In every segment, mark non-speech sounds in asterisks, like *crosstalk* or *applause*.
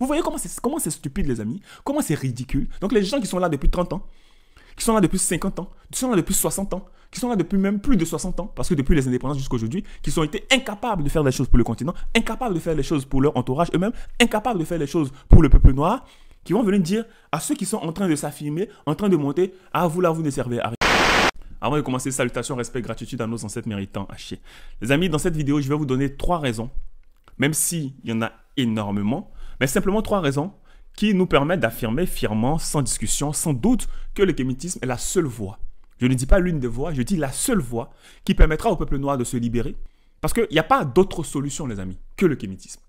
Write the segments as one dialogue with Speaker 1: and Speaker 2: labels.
Speaker 1: Vous voyez comment c'est stupide, les amis Comment c'est ridicule Donc les gens qui sont là depuis 30 ans, qui sont là depuis 50 ans, qui sont là depuis 60 ans, qui sont là depuis même plus de 60 ans, parce que depuis les indépendances jusqu'à aujourd'hui, qui sont été incapables de faire des choses pour le continent, incapables de faire des choses pour leur entourage eux-mêmes, incapables de faire des choses pour le peuple noir, qui vont venir dire à ceux qui sont en train de s'affirmer, en train de monter, ah vous là vous ne servez à rien. Avant de commencer, salutations, respect, gratitude à nos ancêtres méritants hachés Les amis, dans cette vidéo, je vais vous donner trois raisons, même s'il y en a énormément, mais simplement trois raisons qui nous permettent d'affirmer fièrement, sans discussion, sans doute, que le kémitisme est la seule voie. Je ne dis pas l'une des voies, je dis la seule voie qui permettra au peuple noir de se libérer. Parce qu'il n'y a pas d'autre solution, les amis, que le kémitisme.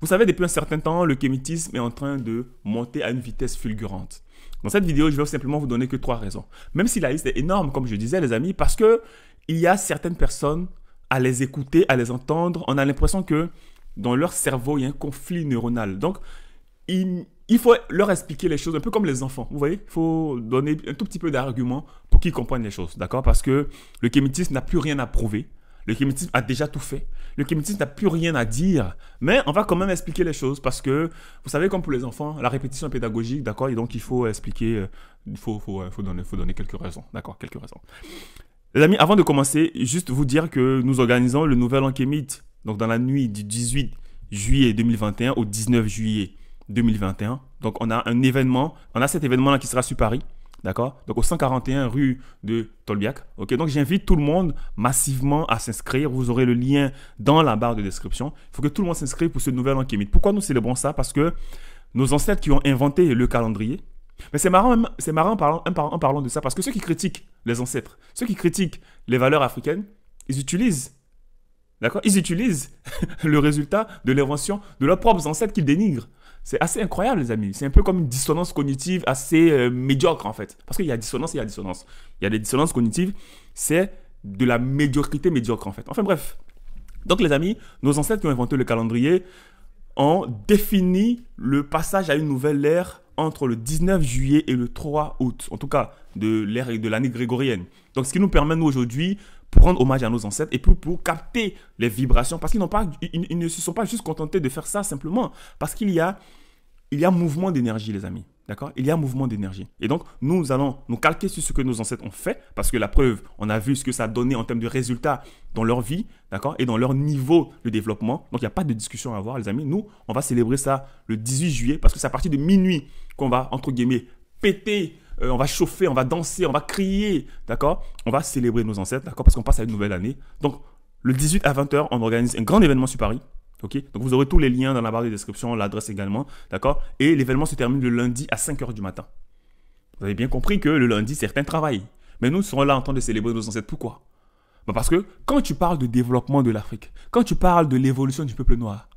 Speaker 1: Vous savez, depuis un certain temps, le kémitisme est en train de monter à une vitesse fulgurante. Dans cette vidéo, je vais simplement vous donner que trois raisons. Même si la liste est énorme, comme je disais, les amis, parce qu'il y a certaines personnes à les écouter, à les entendre, on a l'impression que dans leur cerveau, il y a un conflit neuronal. Donc, il, faut leur expliquer les choses un peu comme les enfants. Vous voyez, il faut donner un tout petit peu d'arguments pour qu'ils comprennent les choses, d'accord Parce que le kémitisme n'a plus rien à prouver. Le kémitisme a déjà tout fait. Le kémitisme n'a plus rien à dire. Mais on va quand même expliquer les choses parce que, vous savez, comme pour les enfants, la répétition est pédagogique, d'accord Et donc, il faut expliquer, euh, il faut, faut, euh, faut, donner, faut donner quelques raisons, d'accord Quelques raisons. Les amis, avant de commencer, juste vous dire que nous organisons le Nouvel An donc dans la nuit du 18 juillet 2021 au 19 juillet 2021. Donc on a un événement, on a cet événement-là qui sera sur Paris, d'accord Donc au 141 rue de Tolbiac, ok Donc j'invite tout le monde massivement à s'inscrire, vous aurez le lien dans la barre de description. Il faut que tout le monde s'inscrive pour ce nouvel an qui Pourquoi nous célébrons ça Parce que nos ancêtres qui ont inventé le calendrier, mais c'est marrant, c'est marrant parlant, en parlant de ça, parce que ceux qui critiquent les ancêtres, ceux qui critiquent les valeurs africaines, ils utilisent D'accord Ils utilisent *laughs* le résultat de l'invention de leurs propres ancêtres qu'ils dénigrent. C'est assez incroyable, les amis. C'est un peu comme une dissonance cognitive assez euh, médiocre, en fait. Parce qu'il y a dissonance il y a dissonance. Il y a des dissonances cognitives, c'est de la médiocrité médiocre, en fait. Enfin bref. Donc, les amis, nos ancêtres qui ont inventé le calendrier ont défini le passage à une nouvelle ère entre le 19 juillet et le 3 août, en tout cas de de l'année grégorienne. Donc ce qui nous permet nous aujourd'hui pour rendre hommage à nos ancêtres et pour, pour capter les vibrations, parce qu'ils n'ont pas, ne se sont pas juste contentés de faire ça simplement, parce qu'il y a, il y a mouvement d'énergie, les amis. D'accord Il y a un mouvement d'énergie. Et donc, nous allons nous calquer sur ce que nos ancêtres ont fait, parce que la preuve, on a vu ce que ça a donné en termes de résultats dans leur vie, d'accord Et dans leur niveau de développement. Donc, il n'y a pas de discussion à avoir, les amis. Nous, on va célébrer ça le 18 juillet, parce que c'est à partir de minuit qu'on va, entre guillemets, péter, euh, on va chauffer, on va danser, on va crier, d'accord On va célébrer nos ancêtres, Parce qu'on passe à une nouvelle année. Donc, le 18 à 20h, on organise un grand événement sur Paris. Donc vous aurez tous les liens dans la barre de description, l'adresse également, d'accord Et l'événement se termine le lundi à 5h du matin. Vous avez bien compris que le lundi, certains travaillent. Mais nous serons là en train de célébrer nos ancêtres. Pourquoi bah, Parce que quand tu parles de développement de l'Afrique, quand tu parles de l'évolution du peuple noir,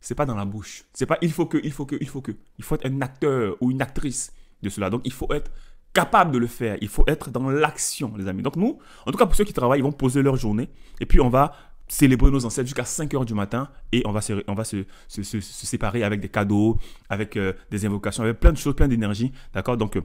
Speaker 1: c'est pas dans la bouche. C'est pas il faut que, il faut que, il faut que. Il faut être un acteur ou une actrice de cela. Donc il faut être capable de le faire. Il faut être dans l'action, les amis. Donc nous, en tout cas pour ceux qui travaillent, ils vont poser leur journée et puis on va célébrer nos ancêtres jusqu'à 5 heures du matin et on va se, on va se, séparer avec des cadeaux, avec euh, des invocations, avec plein de choses, plein d'énergie. D'accord Donc euh,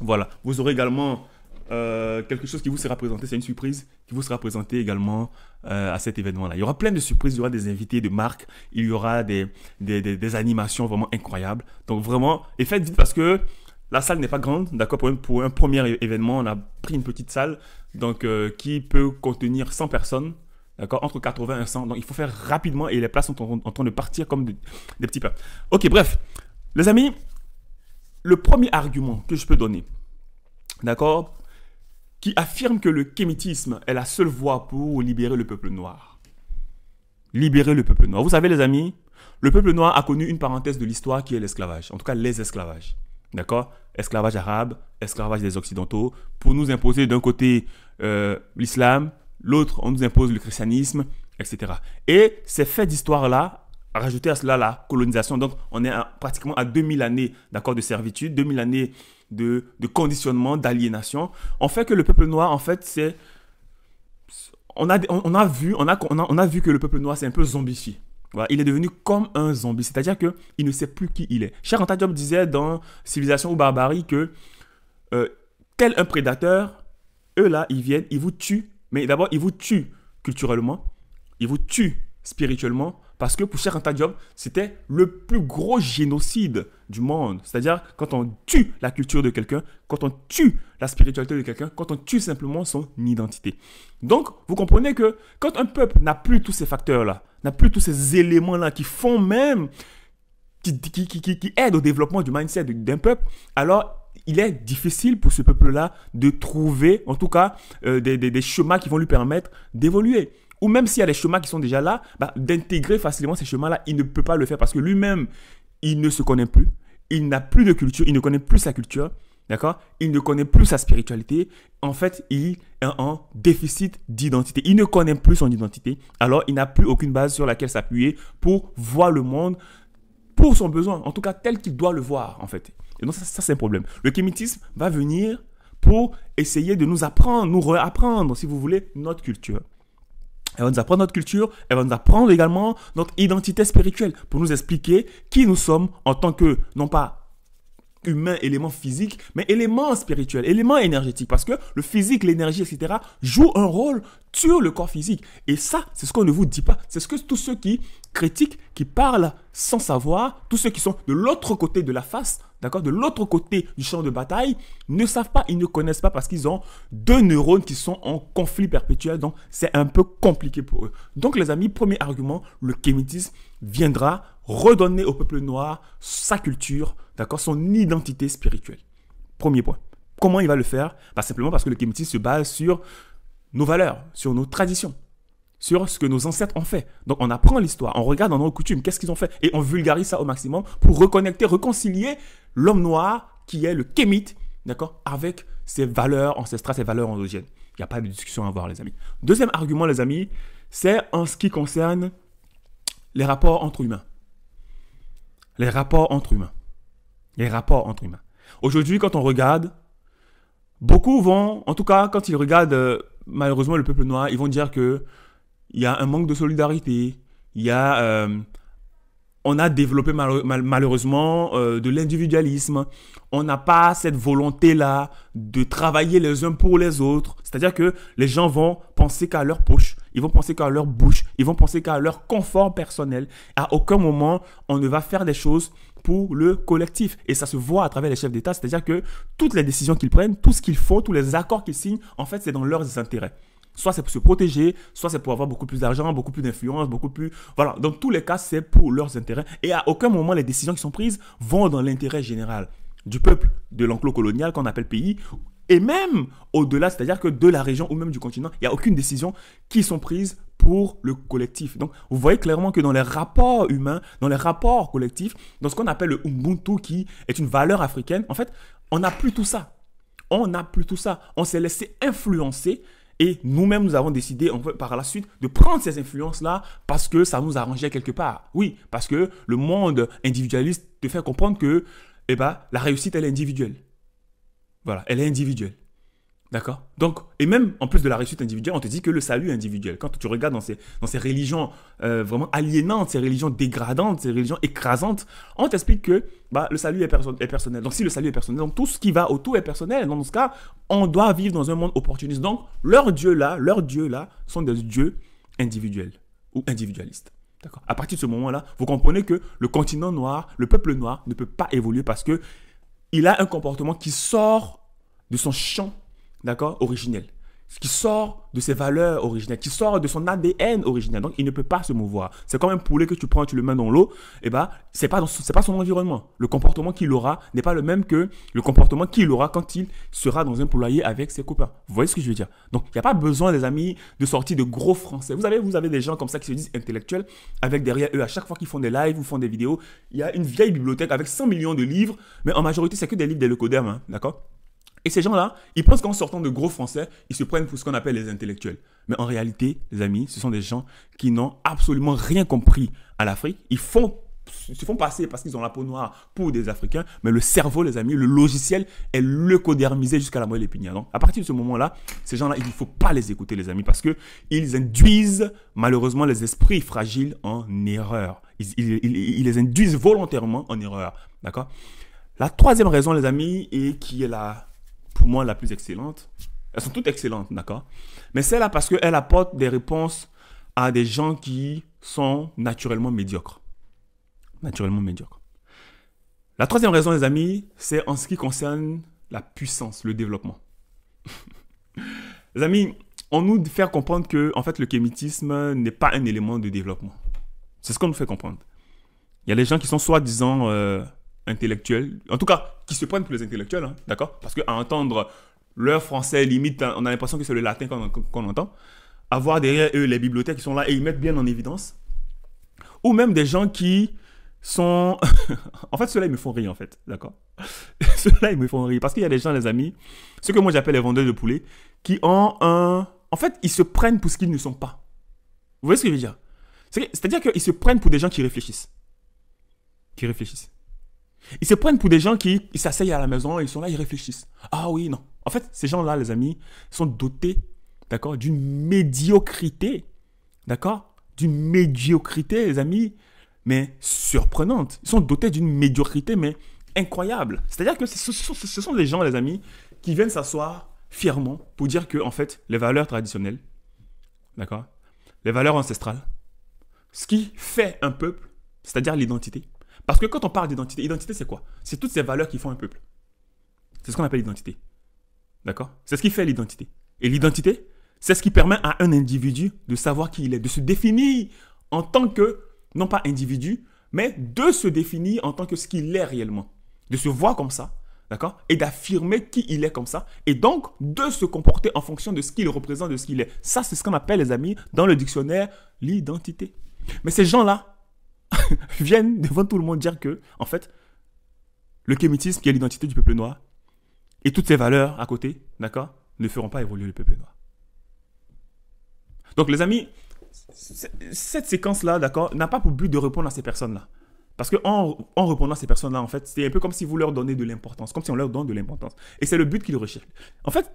Speaker 1: voilà, vous aurez également euh, quelque chose qui vous sera présenté, c'est une surprise qui vous sera présentée également à cet événement-là. Il y aura plein de surprises, il y aura des invités de marque, il y aura des, des, des, animations vraiment incroyables. Donc vraiment, et faites vite parce que la salle n'est pas grande, d'accord pour, pour, un premier événement, on a pris une petite salle donc qui peut contenir 100 personnes D'accord Entre 80 et 100. Donc, il faut faire rapidement et les places sont en, train de partir comme des, petits pains. Ok, bref. Les amis, le premier argument que je peux donner, d'accord Qui affirme que le kémitisme est la seule voie pour libérer le peuple noir. Libérer le peuple noir. Vous savez, les amis, le peuple noir a connu une parenthèse de l'histoire qui est l'esclavage. En tout cas, les esclavages. D'accord Esclavage arabe, esclavage des Occidentaux, pour nous imposer d'un côté euh, l'islam, l'autre, on nous impose le christianisme, etc. Et ces faits d'histoire-là, rajouter à cela la colonisation, donc on est pratiquement à 2000 années d'accord de servitude, 2000 années de, conditionnement, d'aliénation, on fait que le peuple noir, en fait, c'est... On a, on a, vu, on a, on, a, vu que le peuple noir c'est un peu zombifié. Voilà, il est devenu comme un zombie, c'est-à-dire que il ne sait plus qui il est. Charles Diop disait dans Civilisation ou Barbarie que euh, tel un prédateur, eux là, ils viennent, ils vous tuent mais d'abord, il vous tue culturellement, il vous tue spirituellement, parce que pour Cheikh Anta Diop, c'était le plus gros génocide du monde. C'est-à-dire, quand on tue la culture de quelqu'un, quand on tue la spiritualité de quelqu'un, quand on tue simplement son identité. Donc, vous comprenez que quand un peuple n'a plus tous ces facteurs-là, n'a plus tous ces éléments-là qui font même, qui, qui, qui aident au développement du mindset d'un peuple, alors il est difficile pour ce peuple-là de trouver, en tout cas, euh, des, chemins qui vont lui permettre d'évoluer ou même s'il y a des chemins qui sont déjà là, bah, d'intégrer facilement ces chemins-là, il ne peut pas le faire parce que lui-même, il ne se connaît plus, il n'a plus de culture, il ne connaît plus sa culture, d'accord Il ne connaît plus sa spiritualité. En fait, il est en déficit d'identité. Il ne connaît plus son identité, alors il n'a plus aucune base sur laquelle s'appuyer pour voir le monde pour son besoin, en tout cas tel qu'il doit le voir, en fait. Et donc ça, c'est un problème. Le kémitisme va venir pour essayer de nous apprendre, nous réapprendre, si vous voulez, notre culture. Elle va nous apprendre notre culture, elle va nous apprendre également notre identité spirituelle pour nous expliquer qui nous sommes en tant que, non pas humain, élément physique, mais élément spirituel, élément énergétique. Parce que le physique, l'énergie, etc., joue un rôle sur le corps physique. Et ça, c'est ce qu'on ne vous dit pas. C'est ce que tous ceux qui critiquent, qui parlent sans savoir, tous ceux qui sont de l'autre côté de la face, d'accord, de l'autre côté du champ de bataille, ne savent pas, ils ne connaissent pas parce qu'ils ont deux neurones qui sont en conflit perpétuel. Donc, c'est un peu compliqué pour eux. Donc, les amis, premier argument, le kémitisme viendra redonner au peuple noir sa culture, d'accord, son identité spirituelle. Premier point. Comment il va le faire bah, Simplement parce que le kémitisme se base sur nos valeurs, sur nos traditions sur ce que nos ancêtres ont fait. Donc on apprend l'histoire, on regarde dans nos coutumes, qu'est-ce qu'ils ont fait, et on vulgarise ça au maximum pour reconnecter, réconcilier l'homme noir qui est le kémite, d'accord, avec ses valeurs ancestrales, ses valeurs endogènes. Il n'y a pas de discussion à avoir, les amis. Deuxième argument, les amis, c'est en ce qui concerne les rapports entre humains. Les rapports entre humains. Les rapports entre humains. Aujourd'hui, quand on regarde, beaucoup vont, en tout cas, quand ils regardent euh, malheureusement le peuple noir, ils vont dire que il y a un manque de solidarité, il y a, euh, on a développé malheureusement euh, de l'individualisme, on n'a pas cette volonté-là de travailler les uns pour les autres, c'est-à-dire que les gens vont penser qu'à leur poche, ils vont penser qu'à leur bouche, ils vont penser qu'à leur confort personnel. À aucun moment, on ne va faire des choses pour le collectif. Et ça se voit à travers les chefs d'État, c'est-à-dire que toutes les décisions qu'ils prennent, tout ce qu'ils font, tous les accords qu'ils signent, en fait, c'est dans leurs intérêts. Soit c'est pour se protéger, soit c'est pour avoir beaucoup plus d'argent, beaucoup plus d'influence, beaucoup plus... Voilà, dans tous les cas, c'est pour leurs intérêts. Et à aucun moment, les décisions qui sont prises vont dans l'intérêt général du peuple, de l'enclos colonial qu'on appelle pays, et même au-delà, c'est-à-dire que de la région ou même du continent, il n'y a aucune décision qui sont prises pour le collectif. Donc, vous voyez clairement que dans les rapports humains, dans les rapports collectifs, dans ce qu'on appelle le Ubuntu, qui est une valeur africaine, en fait, on n'a plus tout ça. On n'a plus tout ça. On s'est laissé influencer et nous-mêmes, nous avons décidé par la suite de prendre ces influences-là parce que ça nous arrangeait quelque part. Oui, parce que le monde individualiste te fait comprendre que eh ben, la réussite, elle est individuelle. Voilà, elle est individuelle. D'accord Donc, et même en plus de la réussite individuelle, on te dit que le salut est individuel, quand tu regardes dans ces, dans ces religions euh, vraiment aliénantes, ces religions dégradantes, ces religions écrasantes, on t'explique que bah, le salut est, personnel. Donc, si le salut est personnel, donc tout ce qui va autour est personnel. dans ce cas, on doit vivre dans un monde opportuniste. Donc, leurs dieux là, leurs dieux là sont des dieux individuels ou individualistes. D'accord À partir de ce moment-là, vous comprenez que le continent noir, le peuple noir ne peut pas évoluer parce que il a un comportement qui sort de son champ d'accord, Ce qui sort de ses valeurs originelles, qui sort de son ADN originel. Donc, il ne peut pas se mouvoir. C'est comme un poulet que tu prends, tu le mets dans l'eau, et eh ce ben, c'est pas pas son environnement. Le comportement qu'il aura n'est pas le même que le comportement qu'il aura quand il sera dans un poulailler avec ses copains. Vous voyez ce que je veux dire Donc, il n'y a pas besoin, les amis, de sortir de gros français. Vous avez, vous avez des gens comme ça qui se disent intellectuels, avec derrière eux, à chaque fois qu'ils font des lives ou font des vidéos, il y a une vieille bibliothèque avec 100 millions de livres, mais en majorité, c'est que des livres des leucodermes, hein. d'accord et ces gens-là, ils pensent qu'en sortant de gros français, ils se prennent pour ce qu'on appelle les intellectuels. Mais en réalité, les amis, ce sont des gens qui n'ont absolument rien compris à l'Afrique. Ils se font passer parce qu'ils ont la peau noire pour des Africains, mais le cerveau, les amis, le logiciel est leucodermisé jusqu'à la moelle épinière. Donc, à partir de ce moment-là, ces gens-là, il ne faut pas les écouter, les amis, parce que ils induisent malheureusement les esprits fragiles en erreur. Ils, ils les induisent volontairement en erreur. D'accord La troisième raison, les amis, et qui est la pour moi, la plus excellente. Elles sont toutes excellentes, d'accord Mais celle-là, parce qu'elle apporte des réponses à des gens qui sont naturellement médiocres. Naturellement médiocres. La troisième raison, les amis, c'est en ce qui concerne la puissance, le développement. *laughs* les amis, on nous fait comprendre que, en fait, le kémitisme n'est pas un élément de développement. C'est ce qu'on nous fait comprendre. Il y a des gens qui sont soi-disant euh, intellectuels, en tout cas, qui se prennent pour les intellectuels, hein, d'accord Parce qu'à entendre leur français, limite, hein, on a l'impression que c'est le latin qu'on entend, entend. Avoir derrière eux les bibliothèques qui sont là et ils mettent bien en évidence. Ou même des gens qui sont... *laughs* en fait, ceux-là, ils me font rire, en fait, d'accord *laughs* Cela ils me font rire. Parce qu'il y a des gens, les amis, ceux que moi j'appelle les vendeurs de poulet, qui ont un... En fait, ils se prennent pour ce qu'ils ne sont pas. Vous voyez ce que je veux dire C'est-à-dire qu'ils se prennent pour des gens qui réfléchissent. Qui réfléchissent. Ils se prennent pour des gens qui s'asseyent à la maison, ils sont là, ils réfléchissent. Ah oui, non. En fait, ces gens-là, les amis, sont dotés, d'accord, d'une médiocrité, d'accord D'une médiocrité, les amis, mais surprenante. Ils sont dotés d'une médiocrité, mais incroyable. C'est-à-dire que ce sont, ce sont des gens, les amis, qui viennent s'asseoir fièrement pour dire que, en fait, les valeurs traditionnelles, d'accord Les valeurs ancestrales, ce qui fait un peuple, c'est-à-dire l'identité, parce que quand on parle d'identité, identité, c'est quoi C'est toutes ces valeurs qui font un peuple. C'est ce qu'on appelle l'identité. D'accord C'est ce qui fait l'identité. Et l'identité, c'est ce qui permet à un individu de savoir qui il est, de se définir en tant que, non pas individu, mais de se définir en tant que ce qu'il est réellement. De se voir comme ça, d'accord Et d'affirmer qui il est comme ça. Et donc, de se comporter en fonction de ce qu'il représente, de ce qu'il est. Ça, c'est ce qu'on appelle, les amis, dans le dictionnaire, l'identité. Mais ces gens-là, *laughs* viennent devant tout le monde dire que, en fait, le kémitisme, qui est l'identité du peuple noir, et toutes ces valeurs à côté, d'accord, ne feront pas évoluer le peuple noir. Donc, les amis, cette séquence-là, d'accord, n'a pas pour but de répondre à ces personnes-là. Parce que en, en répondant à ces personnes-là, en fait, c'est un peu comme si vous leur donnez de l'importance, comme si on leur donne de l'importance. Et c'est le but qu'ils recherchent. En fait,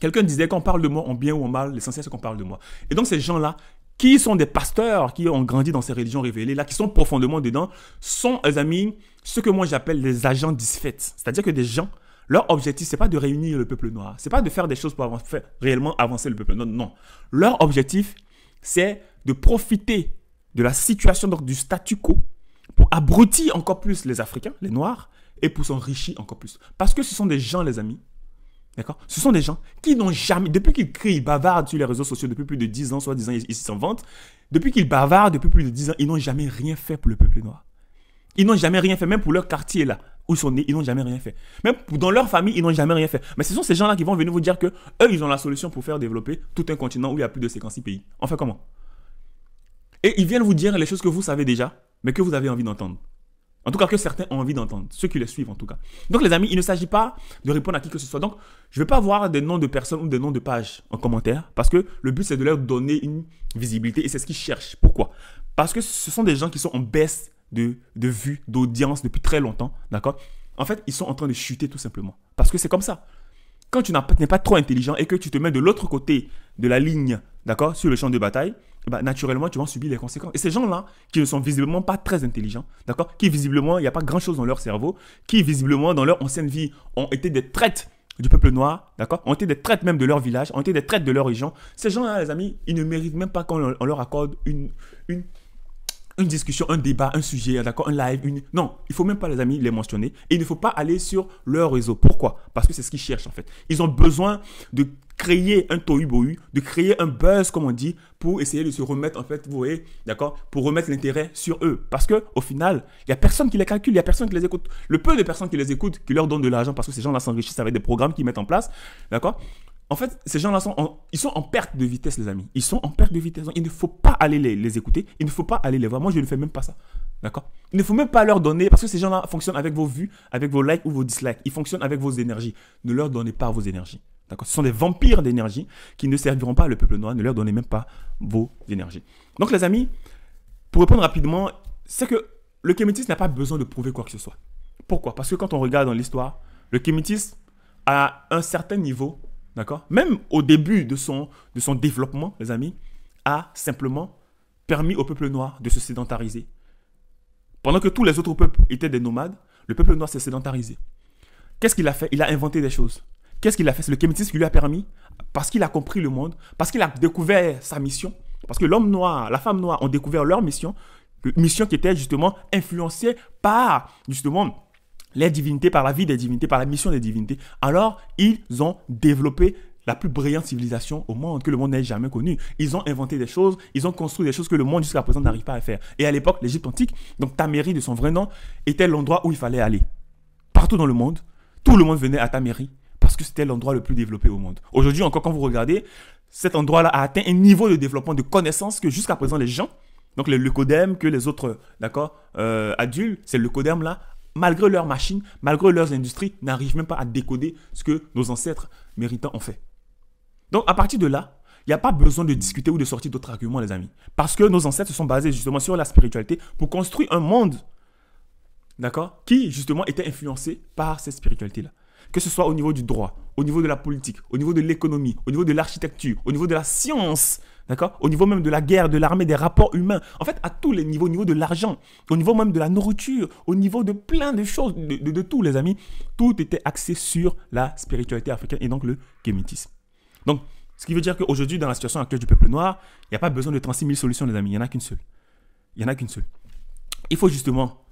Speaker 1: quelqu'un disait qu'on parle de moi en bien ou en mal, l'essentiel c'est qu'on parle de moi. Et donc ces gens-là, qui sont des pasteurs qui ont grandi dans ces religions révélées, là, qui sont profondément dedans, sont, les euh, amis, ce que moi j'appelle les agents disfaits. C'est-à-dire que des gens, leur objectif, c'est pas de réunir le peuple noir, c'est pas de faire des choses pour réellement avancer le peuple noir, non. Leur objectif, c'est de profiter de la situation, donc du statu quo, pour abrutir encore plus les Africains, les Noirs, et pour s'enrichir encore plus. Parce que ce sont des gens, les amis, D'accord Ce sont des gens qui n'ont jamais, depuis qu'ils crient, ils bavardent sur les réseaux sociaux depuis plus de 10 ans, soit 10 ans, ils s'en vantent. Depuis qu'ils bavardent depuis plus de 10 ans, ils n'ont jamais rien fait pour le peuple noir. Ils n'ont jamais rien fait, même pour leur quartier là où ils sont nés, ils n'ont jamais rien fait. Même dans leur famille, ils n'ont jamais rien fait. Mais ce sont ces gens-là qui vont venir vous dire que eux, ils ont la solution pour faire développer tout un continent où il y a plus de 56 pays. Enfin, comment Et ils viennent vous dire les choses que vous savez déjà, mais que vous avez envie d'entendre. En tout cas, que certains ont envie d'entendre, ceux qui les suivent en tout cas. Donc les amis, il ne s'agit pas de répondre à qui que ce soit. Donc je ne vais pas voir des noms de personnes ou des noms de pages en commentaire parce que le but c'est de leur donner une visibilité et c'est ce qu'ils cherchent. Pourquoi Parce que ce sont des gens qui sont en baisse de, vue, d'audience depuis très longtemps, d'accord En fait, ils sont en train de chuter tout simplement parce que c'est comme ça. Quand tu n'es pas trop intelligent et que tu te mets de l'autre côté de la ligne, d'accord, sur le champ de bataille, bah, naturellement, tu vas en subir les conséquences. Et ces gens-là, qui ne sont visiblement pas très intelligents, d'accord Qui visiblement, il n'y a pas grand-chose dans leur cerveau, qui visiblement, dans leur ancienne vie, ont été des traites du peuple noir, d'accord Ont été des traites même de leur village, ont été des traites de leur région. Ces gens-là, les amis, ils ne méritent même pas qu'on leur accorde une une discussion, un débat, un sujet, d'accord, un live, une... Non, il faut même pas, les amis, les mentionner. Et il ne faut pas aller sur leur réseau. Pourquoi Parce que c'est ce qu'ils cherchent, en fait. Ils ont besoin de créer un tohu-bohu, de créer un buzz, comme on dit, pour essayer de se remettre, en fait, vous voyez, d'accord, pour remettre l'intérêt sur eux. Parce que au final, il n'y a personne qui les calcule, il n'y a personne qui les écoute. Le peu de personnes qui les écoutent, qui leur donnent de l'argent, parce que ces gens-là s'enrichissent avec des programmes qu'ils mettent en place, d'accord en fait, ces gens-là sont ils sont en perte de vitesse, les amis. Ils sont en perte de vitesse. il ne faut pas aller les, écouter. Il ne faut pas aller les voir. Moi, je ne fais même pas ça. D'accord Il ne faut même pas leur donner, parce que ces gens-là fonctionnent avec vos vues, avec vos likes ou vos dislikes. Ils fonctionnent avec vos énergies. Ne leur donnez pas vos énergies. D'accord Ce sont des vampires d'énergie qui ne serviront pas le peuple noir. Ne leur donnez même pas vos énergies. Donc, les amis, pour répondre rapidement, c'est que le kémétisme n'a pas besoin de prouver quoi que ce soit. Pourquoi Parce que quand on regarde dans l'histoire, le kémétisme, à un certain niveau, d'accord Même au début de son, de son développement, les amis, a simplement permis au peuple noir de se sédentariser. Pendant que tous les autres peuples étaient des nomades, le peuple noir s'est sédentarisé. Qu'est-ce qu'il a fait Il a inventé des choses. Qu'est-ce qu'il a fait C'est le kémétisme qui lui a permis, parce qu'il a compris le monde, parce qu'il a découvert sa mission, parce que l'homme noir, la femme noire ont découvert leur mission, mission qui était justement influencée par justement les divinités, par la vie des divinités, par la mission des divinités, alors ils ont développé la plus brillante civilisation au monde que le monde n'ait jamais connue. Ils ont inventé des choses, ils ont construit des choses que le monde jusqu'à présent n'arrive pas à faire. Et à l'époque, l'Égypte antique, donc Tamérie de son vrai nom, était l'endroit où il fallait aller. Partout dans le monde, tout le monde venait à Tamérie parce que c'était l'endroit le plus développé au monde. Aujourd'hui encore, quand vous regardez, cet endroit-là a atteint un niveau de développement de connaissances que jusqu'à présent les gens, donc le, leucodèmes que les autres, d'accord, euh, adultes, c'est le là malgré leurs machines, malgré leurs industries, n'arrivent même pas à décoder ce que nos ancêtres méritants ont fait. Donc à partir de là, il n'y a pas besoin de discuter ou de sortir d'autres arguments, les amis. Parce que nos ancêtres se sont basés justement sur la spiritualité pour construire un monde, d'accord, qui justement était influencé par cette spiritualité-là. Que ce soit au niveau du droit, au niveau de la politique, au niveau de l'économie, au niveau de l'architecture, au niveau de la science, D'accord Au niveau même de la guerre, de l'armée, des rapports humains. En fait, à tous les niveaux, au niveau de l'argent, au niveau même de la nourriture, au niveau de plein de choses, de, tout, les amis, tout était axé sur la spiritualité africaine et donc le kémitisme. Donc, ce qui veut dire qu'aujourd'hui, dans la situation actuelle du peuple noir, il n'y a pas besoin de 36 000 solutions, les amis. Il n'y en a qu'une seule. Il n'y en a qu'une seule. Il faut justement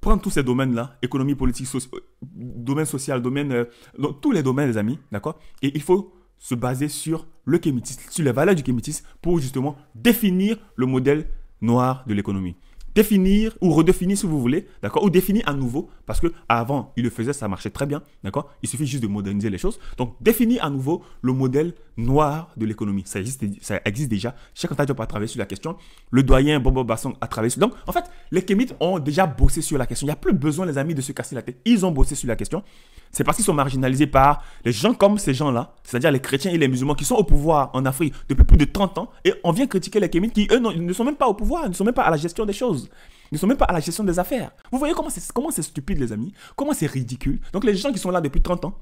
Speaker 1: prendre tous ces domaines-là, économie, politique, euh, domaine social, domaine. Euh, tous les domaines, les amis, d'accord Et il faut se baser sur le kémitisme, sur les valeurs du kémitisme pour justement définir le modèle noir de l'économie. Définir ou redéfinir si vous voulez, d'accord Ou définir à nouveau, parce que avant il le faisait, ça marchait très bien, d'accord Il suffit juste de moderniser les choses. Donc définir à nouveau le modèle noir de l'économie. Ça existe, ça existe déjà. Chaque Diop a travaillé sur la question. Le doyen Bobo Basson a travaillé sur. Donc en fait, les kémites ont déjà bossé sur la question. Il n'y a plus besoin, les amis, de se casser la tête. Ils ont bossé sur la question c'est parce qu'ils sont marginalisés par les gens comme ces gens-là, c'est-à-dire les chrétiens et les musulmans qui sont au pouvoir en Afrique depuis plus de 30 ans, et on vient critiquer les Kémines qui, eux, ne sont même pas au pouvoir, ne sont même pas à la gestion des choses, ne sont même pas à la gestion des affaires. Vous voyez comment c'est, comment c'est stupide, les amis, comment c'est ridicule. Donc les gens qui sont là depuis 30 ans,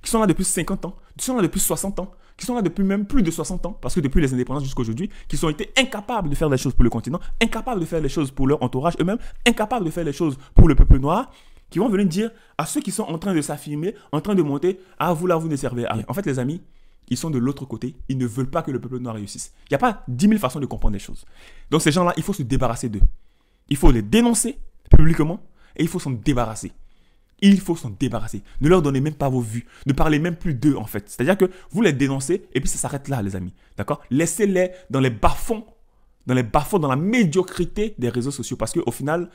Speaker 1: qui sont là depuis 50 ans, qui sont là depuis 60 ans, qui sont là depuis même plus de 60 ans, parce que depuis les indépendances jusqu'à aujourd'hui, qui sont été incapables de faire des choses pour le continent, incapables de faire des choses pour leur entourage eux-mêmes, incapables de faire des choses pour le peuple noir, qui vont venir dire à ceux qui sont en train de s'affirmer, en train de monter, ah vous là, vous ne servez à rien. En fait, les amis, ils sont de l'autre côté, ils ne veulent pas que le peuple noir réussisse. Il n'y a pas 10 000 façons de comprendre les choses. Donc ces gens-là, il faut se débarrasser d'eux. Il faut les dénoncer publiquement et il faut s'en débarrasser. Il faut s'en débarrasser. Ne leur donnez même pas vos vues. Ne parlez même plus d'eux, en fait. C'est-à-dire que vous les dénoncez et puis ça s'arrête là, les amis. D'accord Laissez-les dans les bas-fonds, dans les bas dans la médiocrité des réseaux sociaux. Parce qu'au final,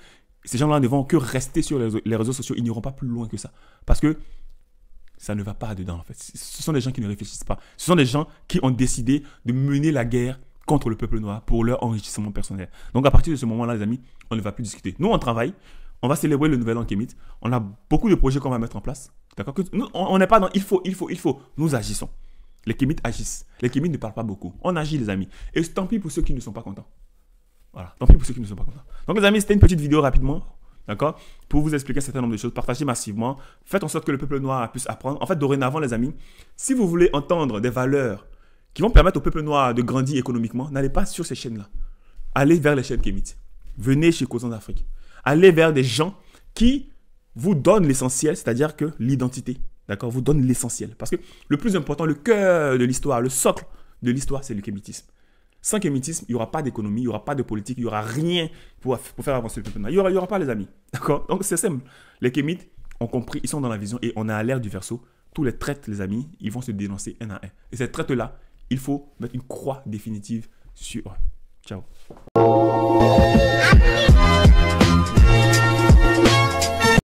Speaker 1: ces gens-là ne vont que rester sur les réseaux sociaux. Ils n'iront pas plus loin que ça. Parce que ça ne va pas dedans, en fait. Ce sont des gens qui ne réfléchissent pas. Ce sont des gens qui ont décidé de mener la guerre contre le peuple noir pour leur enrichissement personnel. Donc, à partir de ce moment-là, les amis, on ne va plus discuter. Nous, on travaille. On va célébrer le nouvel an KEMIT. On a beaucoup de projets qu'on va mettre en place. D'accord On n'est pas dans il faut, il faut, il faut. Nous agissons. Les kémites agissent. Les kémites ne parlent pas beaucoup. On agit, les amis. Et tant pis pour ceux qui ne sont pas contents. Voilà. Tant pis pour ceux qui ne sont pas contents. Donc, les amis, c'était une petite vidéo rapidement. D'accord Pour vous expliquer un certain nombre de choses, partagez massivement. Faites en sorte que le peuple noir puisse apprendre. En fait, dorénavant, les amis, si vous voulez entendre des valeurs qui vont permettre au peuple noir de grandir économiquement, n'allez pas sur ces chaînes-là. Allez vers les chaînes kémites. Venez chez Cousins d'Afrique. Allez vers des gens qui vous donnent l'essentiel, c'est-à-dire que l'identité. D'accord Vous donne l'essentiel. Parce que le plus important, le cœur de l'histoire, le socle de l'histoire, c'est le kémitisme. Sans kémitisme, il n'y aura pas d'économie, il n'y aura pas de politique, il n'y aura rien pour, faire avancer le peuple. Il n'y aura, pas, les amis. *laughs* D'accord Donc, c'est simple. Les kémites ont compris, ils sont dans la vision et on est à l'ère du verso. Tous les traites, les amis, ils vont se dénoncer un à un. Et ces traites-là, il faut mettre une croix définitive sur. eux. Ciao.